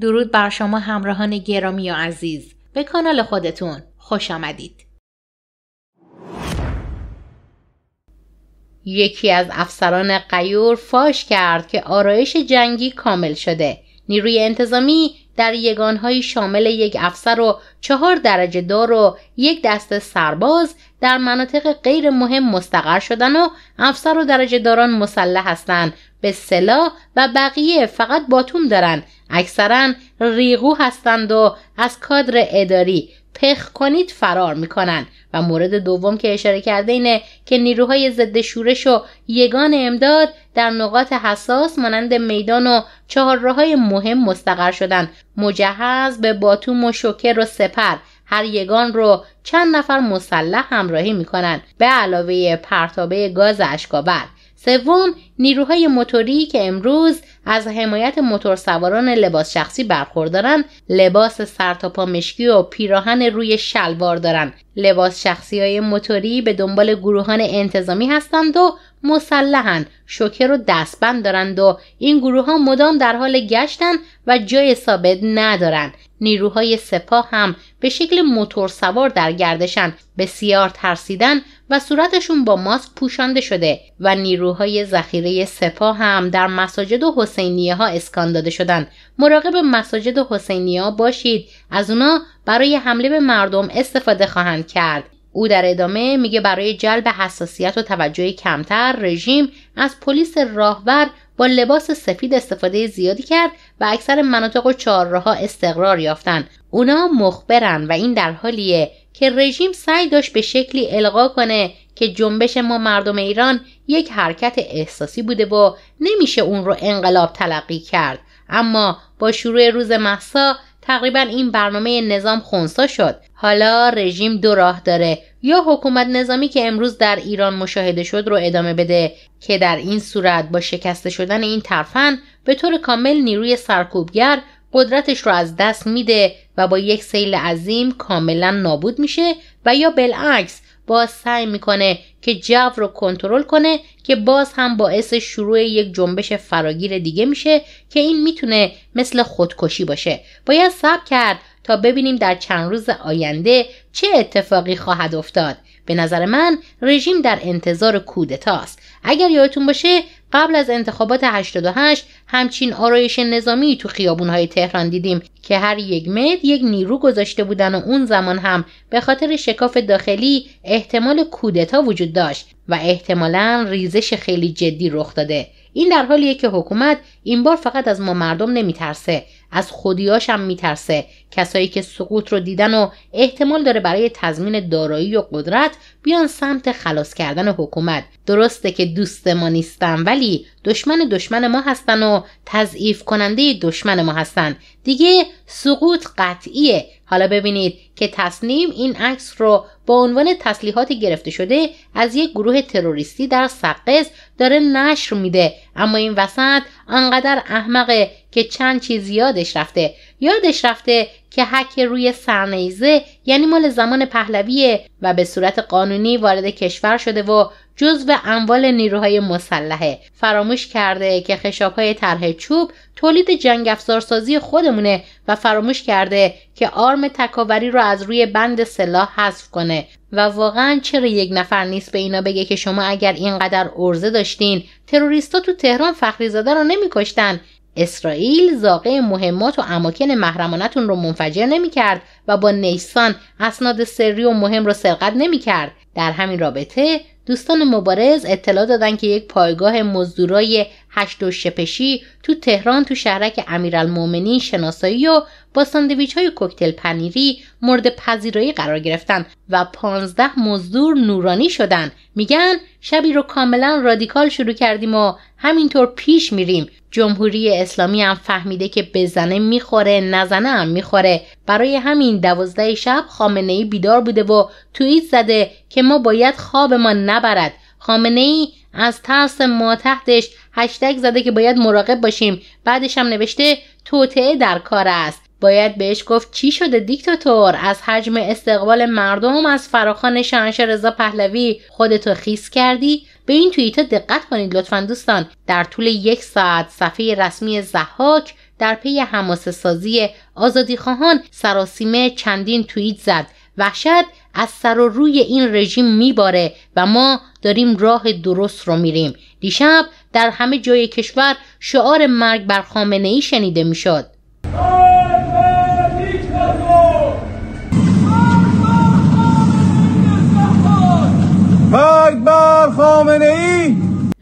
درود بر شما همراهان گرامی و عزیز به کانال خودتون خوش آمدید یکی از افسران قیور فاش کرد که آرایش جنگی کامل شده نیروی انتظامی در یگانهایی شامل یک افسر و چهار درجه دار و یک دست سرباز در مناطق غیر مهم مستقر شدن و افسر و درجه داران مسلح هستند به سلاح و بقیه فقط باتوم دارن اکثرا ریغو هستند و از کادر اداری پخ کنید فرار کنند و مورد دوم که اشاره کرده اینه که نیروهای ضد شورش و یگان امداد در نقاط حساس مانند میدان و های مهم مستقر شدن مجهز به باتوم و شوکر و سپر هر یگان رو چند نفر مسلح همراهی کنند به علاوه پرتابه گاز اشکابر سوم نیروهای موتوری که امروز از حمایت موتور سواران لباس شخصی برخوردارن لباس سرتاپا مشکی و پیراهن روی شلوار دارن لباس شخصی های موتوری به دنبال گروهان انتظامی هستند و مسلحن شکر و دستبند دارند و این گروه ها مدام در حال گشتن و جای ثابت ندارند نیروهای سپاه هم به شکل موتور سوار در گردشن بسیار ترسیدن و صورتشون با ماسک پوشانده شده و نیروهای ذخیره سپاه هم در مساجد و حسینیه ها اسکان داده شدن مراقب مساجد و حسینیه ها باشید از اونا برای حمله به مردم استفاده خواهند کرد او در ادامه میگه برای جلب حساسیت و توجه کمتر رژیم از پلیس راهبر با لباس سفید استفاده زیادی کرد و اکثر مناطق و چهارراهها استقرار یافتند اونا مخبرن و این در حالیه که رژیم سعی داشت به شکلی القا کنه که جنبش ما مردم ایران یک حرکت احساسی بوده و نمیشه اون رو انقلاب تلقی کرد اما با شروع روز محسا تقریبا این برنامه نظام خونسا شد حالا رژیم دو راه داره یا حکومت نظامی که امروز در ایران مشاهده شد رو ادامه بده که در این صورت با شکسته شدن این ترفند به طور کامل نیروی سرکوبگر قدرتش رو از دست میده و با یک سیل عظیم کاملا نابود میشه و یا بالعکس باز سعی میکنه که جو رو کنترل کنه که باز هم باعث شروع یک جنبش فراگیر دیگه میشه که این میتونه مثل خودکشی باشه باید صبر کرد ببینیم در چند روز آینده چه اتفاقی خواهد افتاد به نظر من رژیم در انتظار کودتاست اگر یادتون باشه قبل از انتخابات 88 همچین آرایش نظامی تو های تهران دیدیم که هر یک مد یک نیرو گذاشته بودن و اون زمان هم به خاطر شکاف داخلی احتمال کودتا وجود داشت و احتمالا ریزش خیلی جدی رخ داده این در حالیه که حکومت این بار فقط از ما مردم نمیترسه از خودیاش هم میترسه کسایی که سقوط رو دیدن و احتمال داره برای تضمین دارایی و قدرت بیان سمت خلاص کردن حکومت درسته که دوست ما نیستن ولی دشمن دشمن ما هستن و تضعیف کننده دشمن ما هستن دیگه سقوط قطعیه حالا ببینید که تصنیم این عکس رو با عنوان تسلیحات گرفته شده از یک گروه تروریستی در سقز داره نشر میده اما این وسط انقدر احمقه که چند چیز یادش رفته یادش رفته که حک روی سرنیزه یعنی مال زمان پهلویه و به صورت قانونی وارد کشور شده و جزو اموال نیروهای مسلحه فراموش کرده که خشابهای طرح چوب تولید جنگ افزارسازی خودمونه و فراموش کرده که آرم تکاوری رو از روی بند سلاح حذف کنه و واقعا چرا یک نفر نیست به اینا بگه که شما اگر اینقدر ارزه داشتین تروریستا تو تهران فخری زاده رو نمیکشتن اسرائیل زاقه مهمات و اماکن محرمانتون رو منفجر نمی کرد و با نیسان اسناد سری و مهم رو سرقت نمی کرد. در همین رابطه دوستان مبارز اطلاع دادن که یک پایگاه مزدورای هشت و شپشی تو تهران تو شهرک امیرالمومنین شناسایی و با ساندویچ های کوکتل پنیری مورد پذیرایی قرار گرفتن و پانزده مزدور نورانی شدن میگن شبی رو کاملا رادیکال شروع کردیم و همینطور پیش میریم جمهوری اسلامی هم فهمیده که بزنه میخوره نزنه هم میخوره برای همین دوازده شب خامنه ای بیدار بوده و توییت زده که ما باید خواب ما نبرد خامنه ای از ترس ما تحتش هشتگ زده که باید مراقب باشیم بعدش هم نوشته توطعه در کار است باید بهش گفت چی شده دیکتاتور از حجم استقبال مردم از فراخان شانش رضا پهلوی خودتو خیس کردی به این توییتا دقت کنید لطفا دوستان در طول یک ساعت صفحه رسمی زحاک در پی حماسه سازی آزادیخواهان سراسیمه چندین توییت زد وحشت از سر و روی این رژیم میباره و ما داریم راه درست رو میریم دیشب در همه جای کشور شعار مرگ بر خامنه ای شنیده میشد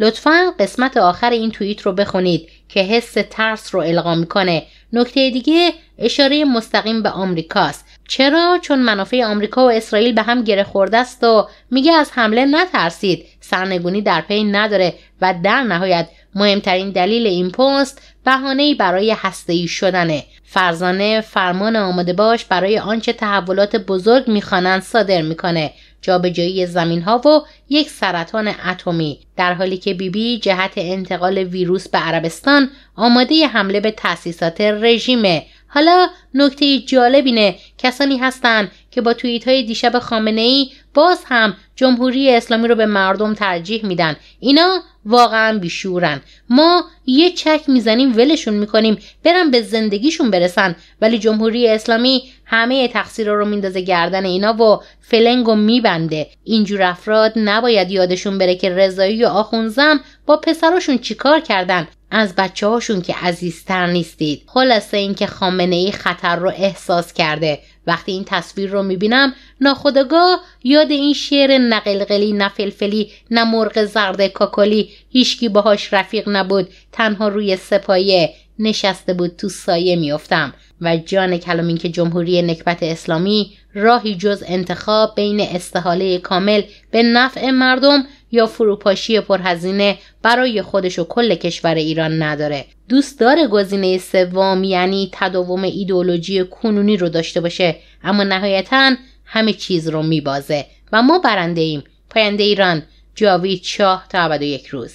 لطفا قسمت آخر این توییت رو بخونید که حس ترس رو القا میکنه نکته دیگه اشاره مستقیم به آمریکاست چرا چون منافع آمریکا و اسرائیل به هم گره خورده است و میگه از حمله نترسید سرنگونی در پی نداره و در نهایت مهمترین دلیل این پست بهانه برای ای شدنه فرزانه فرمان آماده باش برای آنچه تحولات بزرگ میخوانند صادر میکنه جابجایی زمین ها و یک سرطان اتمی در حالی که بیبی بی جهت انتقال ویروس به عربستان آماده حمله به تاسیسات رژیم حالا نکته جالب اینه کسانی هستند که با توییت های دیشب خامنه ای باز هم جمهوری اسلامی رو به مردم ترجیح میدن اینا واقعا بیشورن ما یه چک میزنیم ولشون میکنیم برن به زندگیشون برسن ولی جمهوری اسلامی همه تقصیر رو میندازه گردن اینا و فلنگ و میبنده اینجور افراد نباید یادشون بره که رضایی و آخونزم با پسراشون چیکار کردن از بچه هاشون که عزیزتر نیستید خلاصه اینکه خامنه ای خطر رو احساس کرده وقتی این تصویر رو میبینم ناخدگاه یاد این شعر نقلقلی نفلفلی نه مرغ زرد کاکلی هیچکی باهاش رفیق نبود تنها روی سپایه نشسته بود تو سایه میافتم و جان کلمین که جمهوری نکبت اسلامی راهی جز انتخاب بین استحاله کامل به نفع مردم یا فروپاشی پرهزینه برای خودش و کل کشور ایران نداره دوست داره گزینه سوم یعنی تداوم ایدولوژی کنونی رو داشته باشه اما نهایتا همه چیز رو میبازه و ما برنده ایم پاینده ایران جاوید شاه تا ابد یک روز